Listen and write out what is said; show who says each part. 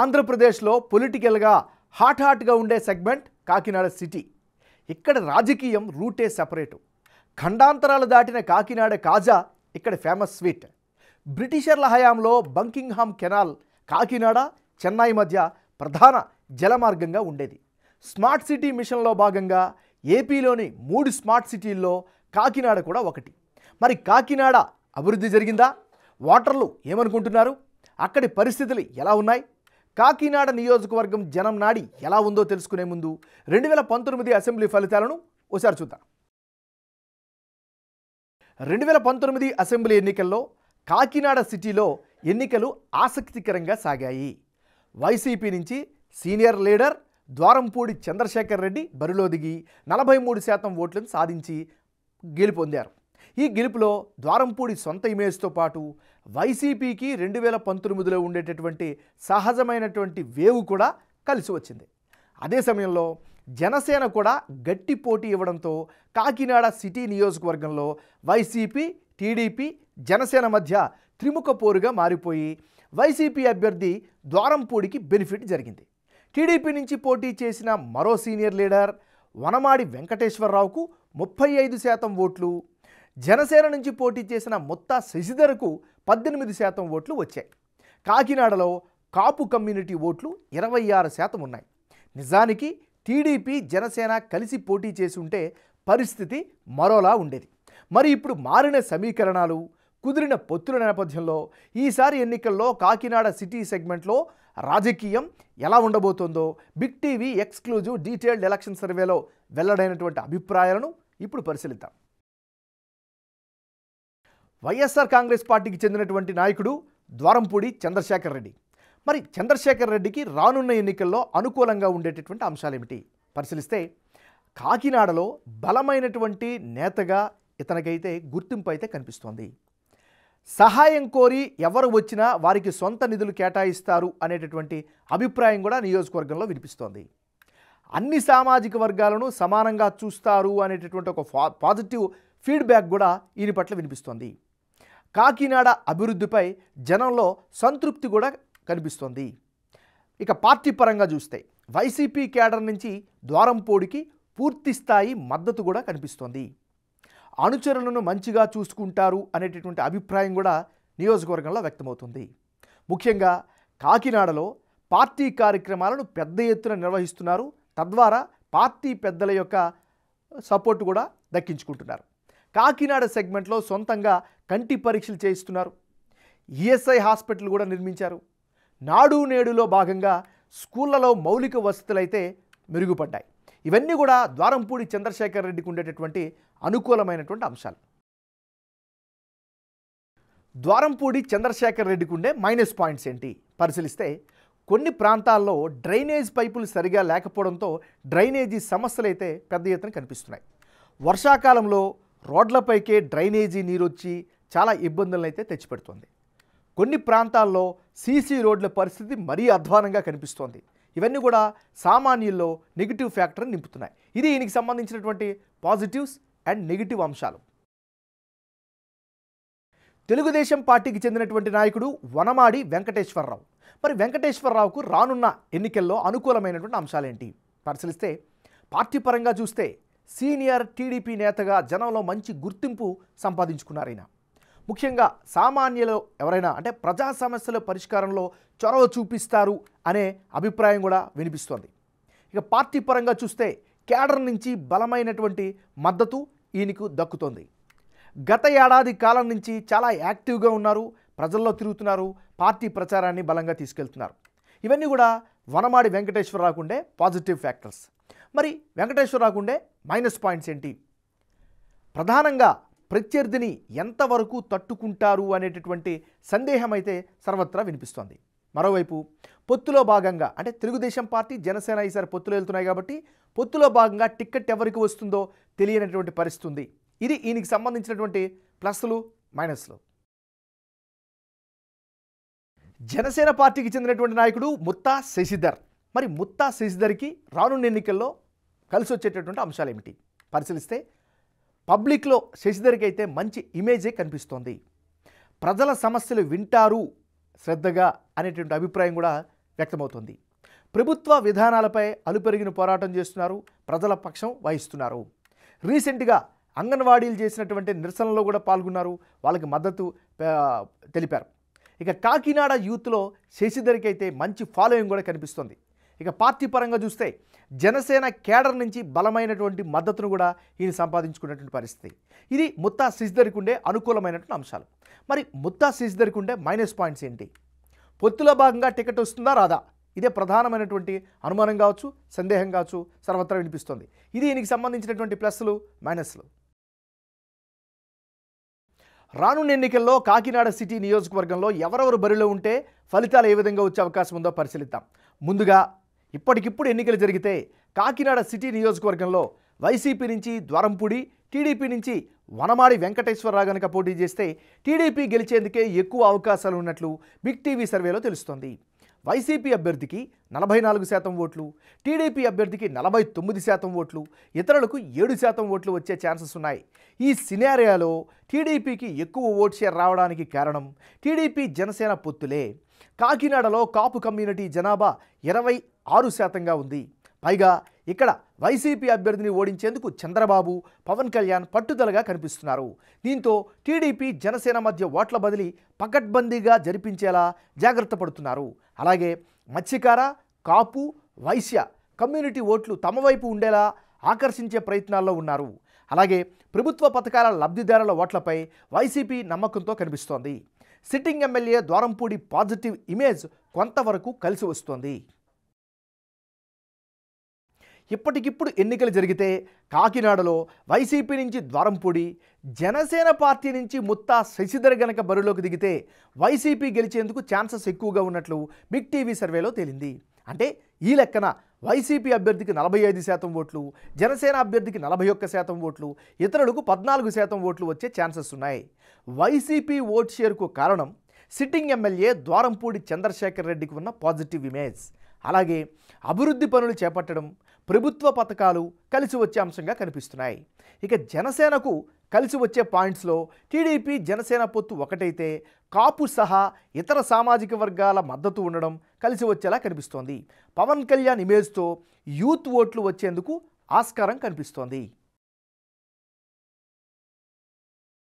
Speaker 1: ఆంధ్రప్రదేశ్లో పొలిటికల్గా హాట్ హాట్గా ఉండే సెగ్మెంట్ కాకినాడ సిటీ ఇక్కడ రాజకీయం రూటే సెపరేటు ఖండాంతరాలు దాటిన కాకినాడ కాజా ఇక్కడ ఫేమస్ స్వీట్ బ్రిటిషర్ల హయాంలో బంకింగ్హామ్ కెనాల్ కాకినాడ చెన్నై మధ్య ప్రధాన జలమార్గంగా ఉండేది స్మార్ట్ సిటీ మిషన్లో భాగంగా ఏపీలోని మూడు స్మార్ట్ సిటీల్లో కాకినాడ కూడా ఒకటి మరి కాకినాడ అభివృద్ధి జరిగిందా ఓటర్లు ఏమనుకుంటున్నారు అక్కడి పరిస్థితులు ఎలా ఉన్నాయి కాకినాడ నియోజకవర్గం జనం నాడి ఎలా ఉందో తెలుసుకునే ముందు రెండు వేల పంతొమ్మిది అసెంబ్లీ ఫలితాలను ఒకసారి చూద్దాం రెండు వేల పంతొమ్మిది అసెంబ్లీ ఎన్నికల్లో కాకినాడ సిటీలో ఎన్నికలు ఆసక్తికరంగా సాగాయి వైసీపీ నుంచి సీనియర్ లీడర్ ద్వారంపూడి చంద్రశేఖర్ రెడ్డి బరిలో దిగి నలభై మూడు శాతం ఓట్లను సాధించి గెలుపొందారు ఈ గెలుపులో ద్వారంపూడి సొంత ఇమేజ్తో పాటు వైసీపీకి రెండు వేల పంతొమ్మిదిలో ఉండేటటువంటి సహజమైనటువంటి వేవు కూడా కలిసి వచ్చింది అదే సమయంలో జనసేన కూడా గట్టి పోటీ ఇవ్వడంతో కాకినాడ సిటీ నియోజకవర్గంలో వైసీపీ టీడీపీ జనసేన మధ్య త్రిముఖ పోరుగా మారిపోయి వైసీపీ అభ్యర్థి ద్వారంపూడికి బెనిఫిట్ జరిగింది టీడీపీ నుంచి పోటీ చేసిన మరో సీనియర్ లీడర్ వనమాడి వెంకటేశ్వరరావుకు ముప్పై ఐదు శాతం ఓట్లు జనసేన నుంచి పోటీ చేసిన మొత్తా శశిధరకు పద్దెనిమిది శాతం ఓట్లు వచ్చాయి కాకినాడలో కాపు కమ్యూనిటీ ఓట్లు ఇరవై ఆరు శాతం ఉన్నాయి నిజానికి టీడీపీ జనసేన కలిసి పోటీ చేసి ఉంటే పరిస్థితి మరోలా ఉండేది మరి ఇప్పుడు మారిన సమీకరణాలు కుదిరిన పొత్తుల నేపథ్యంలో ఈసారి ఎన్నికల్లో కాకినాడ సిటీ సెగ్మెంట్లో రాజకీయం ఎలా ఉండబోతోందో Big TV exclusive detailed election సర్వేలో వెల్లడైనటువంటి అభిప్రాయాలను ఇప్పుడు పరిశీలిద్దాం వైఎస్ఆర్ కాంగ్రెస్ పార్టీకి చెందినటువంటి నాయకుడు ద్వారంపూడి చంద్రశేఖర్ రెడ్డి మరి చంద్రశేఖర్ రెడ్డికి రానున్న ఎన్నికల్లో అనుకూలంగా ఉండేటటువంటి అంశాలు ఏమిటి పరిశీలిస్తే కాకినాడలో బలమైనటువంటి నేతగా ఇతనికైతే గుర్తింపు అయితే కనిపిస్తోంది సహాయం కోరి ఎవరు వచ్చినా వారికి సొంత నిధులు కేటాయిస్తారు అనేటటువంటి అభిప్రాయం కూడా నియోజకవర్గంలో వినిపిస్తోంది అన్ని సామాజిక వర్గాలను సమానంగా చూస్తారు అనేటటువంటి ఒక పాజిటివ్ ఫీడ్బ్యాక్ కూడా ఈయన పట్ల వినిపిస్తోంది కాకినాడ అభివృద్ధిపై జనంలో సంతృప్తి కూడా కనిపిస్తోంది ఇక పార్టీ పరంగా చూస్తే వైసీపీ కేడర్ నుంచి ద్వారంపోడికి పూర్తి స్థాయి మద్దతు కూడా కనిపిస్తోంది అనుచరులను మంచిగా చూసుకుంటారు అనేటటువంటి అభిప్రాయం కూడా నియోజకవర్గంలో వ్యక్తమవుతుంది ముఖ్యంగా కాకినాడలో పార్టీ కార్యక్రమాలను పెద్ద ఎత్తున నిర్వహిస్తున్నారు తద్వారా పార్టీ పెద్దల యొక్క సపోర్టు కూడా దక్కించుకుంటున్నారు కాకినాడ సెగ్మెంట్లో సొంతంగా కంటి పరీక్షలు చేయిస్తున్నారు ఈఎస్ఐ e హాస్పిటల్ కూడా నిర్మించారు నాడు నేడులో భాగంగా స్కూళ్లలో మౌలిక వసతులు అయితే మెరుగుపడ్డాయి ఇవన్నీ కూడా ద్వారంపూడి చంద్రశేఖర్ రెడ్డికి ఉండేటటువంటి అనుకూలమైనటువంటి అంశాలు ద్వారంపూడి చంద్రశేఖర్ రెడ్డికి ఉండే మైనస్ పాయింట్స్ ఏంటి పరిశీలిస్తే కొన్ని ప్రాంతాల్లో డ్రైనేజ్ పైపులు సరిగా లేకపోవడంతో డ్రైనేజీ సమస్యలైతే పెద్ద ఎత్తున కనిపిస్తున్నాయి వర్షాకాలంలో రోడ్లపైకే డ్రైనేజీ నీరు వచ్చి చాలా ఇబ్బందులను అయితే తెచ్చిపెడుతోంది కొన్ని ప్రాంతాల్లో సీసీ రోడ్ల పరిస్థితి మరీ అధ్వానంగా కనిపిస్తోంది ఇవన్నీ కూడా సామాన్యుల్లో నెగిటివ్ ఫ్యాక్టర్ని నింపుతున్నాయి ఇది దీనికి సంబంధించినటువంటి పాజిటివ్స్ అండ్ నెగిటివ్ అంశాలు తెలుగుదేశం పార్టీకి చెందినటువంటి నాయకుడు వనమాడి వెంకటేశ్వరరావు మరి వెంకటేశ్వరరావుకు రానున్న ఎన్నికల్లో అనుకూలమైనటువంటి అంశాలేంటి పరిశీలిస్తే పార్టీ పరంగా చూస్తే సీనియర్ టీడీపీ నేతగా జనంలో మంచి గుర్తింపు సంపాదించుకున్నారైనా ముఖ్యంగా సామాన్యులు ఎవరైనా అంటే ప్రజా సమస్యల పరిష్కారంలో చొరవ చూపిస్తారు అనే అభిప్రాయం కూడా వినిపిస్తోంది ఇక పార్టీ పరంగా చూస్తే కేడర్ నుంచి బలమైనటువంటి మద్దతు ఈయనకు దక్కుతోంది గత ఏడాది కాలం నుంచి చాలా యాక్టివ్గా ఉన్నారు ప్రజల్లో తిరుగుతున్నారు పార్టీ ప్రచారాన్ని బలంగా తీసుకెళ్తున్నారు ఇవన్నీ కూడా వనమాడి వెంకటేశ్వర రాకుండే పాజిటివ్ ఫ్యాక్టర్స్ మరి వెంకటేశ్వర రాకుండే మైనస్ పాయింట్స్ ఏంటి ప్రధానంగా ప్రత్యర్థిని ఎంతవరకు తట్టుకుంటారు అనేటటువంటి సందేహం అయితే సర్వత్రా వినిపిస్తోంది మరోవైపు పొత్తులో భాగంగా అంటే తెలుగుదేశం పార్టీ జనసేన ఈసారి పొత్తులు వెళ్తున్నాయి కాబట్టి పొత్తులో భాగంగా టిక్కెట్ ఎవరికి వస్తుందో తెలియనటువంటి పరిస్థితి ఉంది ఇది ఈయనకి సంబంధించినటువంటి ప్లస్లు మైనస్లు జనసేన పార్టీకి చెందినటువంటి నాయకుడు ముత్తా శశిధర్ మరి ముత్తా శశిధర్కి రానున్న ఎన్నికల్లో కలిసి వచ్చేటటువంటి అంశాలు ఏమిటి పరిశీలిస్తే పబ్లిక్లో శశిధర్కి అయితే మంచి ఇమేజే కనిపిస్తోంది ప్రజల సమస్యలు వింటారు శ్రద్ధగా అనేటువంటి అభిప్రాయం కూడా వ్యక్తమవుతుంది ప్రభుత్వ విధానాలపై అలుపెరిగిన పోరాటం చేస్తున్నారు ప్రజల పక్షం వహిస్తున్నారు రీసెంట్గా అంగన్వాడీలు చేసినటువంటి నిరసనలో కూడా పాల్గొన్నారు వాళ్ళకి మద్దతు తెలిపారు ఇక కాకినాడ యూత్లో శశిధర్కి అయితే మంచి ఫాలోయింగ్ కూడా కనిపిస్తుంది ఇక పార్టీ పరంగా చూస్తే జనసేన కేడర్ నుంచి బలమైనటువంటి మద్దతును కూడా ఈయన సంపాదించుకున్నటువంటి పరిస్థితి ఇది ముత్తా సిజ్దర్కి ఉండే అనుకూలమైనటువంటి అంశాలు మరి ముత్తా సిజ్దర్కి ఉండే మైనస్ పాయింట్స్ ఏంటి పొత్తులో భాగంగా టికెట్ వస్తుందా రాదా ఇదే ప్రధానమైనటువంటి అనుమానం కావచ్చు సందేహం కావచ్చు సర్వత్రా వినిపిస్తుంది ఇది దీనికి సంబంధించినటువంటి ప్లస్లు మైనస్లు రానున్న ఎన్నికల్లో కాకినాడ సిటీ నియోజకవర్గంలో ఎవరెవరు బరిలో ఉంటే ఫలితాలు ఏ విధంగా వచ్చే అవకాశం ఉందో పరిశీలిద్దాం ముందుగా ఇప్పటికిప్పుడు ఎన్నికలు జరిగితే కాకినాడ సిటీ నియోజకవర్గంలో వైసీపీ నుంచి ద్వారంపూడి టీడీపీ నుంచి వనమాడి వెంకటేశ్వరరావు గనక పోటీ చేస్తే టీడీపీ గెలిచేందుకే ఎక్కువ అవకాశాలు ఉన్నట్లు బిగ్ టీవీ సర్వేలో తెలుస్తోంది వైసీపీ అభ్యర్థికి నలభై నాలుగు శాతం ఓట్లు టీడీపీ అభ్యర్థికి నలభై తొమ్మిది శాతం ఓట్లు ఇతరులకు ఏడు శాతం ఓట్లు వచ్చే ఛాన్సెస్ ఉన్నాయి ఈ సినారియాలో టీడీపీకి ఎక్కువ ఓట్ షేర్ రావడానికి కారణం టీడీపీ జనసేన పొత్తులే కాకినాడలో కాపు కమ్యూనిటీ జనాభా ఇరవై ఆరు శాతంగా ఉంది పైగా ఇక్కడ వైసీపీ అభ్యర్థిని ఓడించేందుకు చంద్రబాబు పవన్ కళ్యాణ్ పట్టుదలగా కనిపిస్తున్నారు దీంతో టీడీపీ జనసేన మధ్య ఓట్ల బదిలి పకడ్బందీగా జరిపించేలా జాగ్రత్త పడుతున్నారు అలాగే మత్స్యకార కాపు వైశ్య కమ్యూనిటీ ఓట్లు తమ వైపు ఉండేలా ఆకర్షించే ప్రయత్నాల్లో ఉన్నారు అలాగే ప్రభుత్వ పథకాల లబ్ధిదారుల ఓట్లపై వైసీపీ నమ్మకంతో కనిపిస్తోంది sitting MLA Dwarampudi positive image కొంతవరకు కలిసి వస్తోంది ఇప్పటికిప్పుడు ఎన్నికలు జరిగితే కాకినాడలో వైసీపీ నుంచి ద్వారంపూడి జనసేన పార్టీ నుంచి ముత్తా శశిధర్ గనక బరిలోకి దిగితే వైసీపీ గెలిచేందుకు ఛాన్సెస్ ఎక్కువగా ఉన్నట్లు బిగ్ టీవీ సర్వేలో తేలింది అంటే ఈ లెక్కన వైసీపీ అభ్యర్థికి నలభై ఐదు శాతం ఓట్లు జనసేన అభ్యర్థికి నలభై ఒక్క శాతం ఓట్లు ఇతరులకు పద్నాలుగు శాతం ఓట్లు వచ్చే ఛాన్సెస్ ఉన్నాయి వైసీపీ ఓట్ షేర్కు కారణం సిట్టింగ్ ఎమ్మెల్యే ద్వారంపూడి చంద్రశేఖర్ రెడ్డికి ఉన్న పాజిటివ్ ఇమేజ్ అలాగే అభివృద్ధి పనులు చేపట్టడం ప్రభుత్వ పథకాలు కలిసి వచ్చే అంశంగా కనిపిస్తున్నాయి ఇక జనసేనకు కలిసి వచ్చే పాయింట్స్లో టీడీపీ జనసేన పొత్తు ఒకటైతే కాపు సహా ఇతర సామాజిక వర్గాల మద్దతు ఉండడం కలిసి వచ్చేలా కనిపిస్తోంది పవన్ కళ్యాణ్ ఇమేజ్తో యూత్ ఓట్లు వచ్చేందుకు ఆస్కారం కనిపిస్తోంది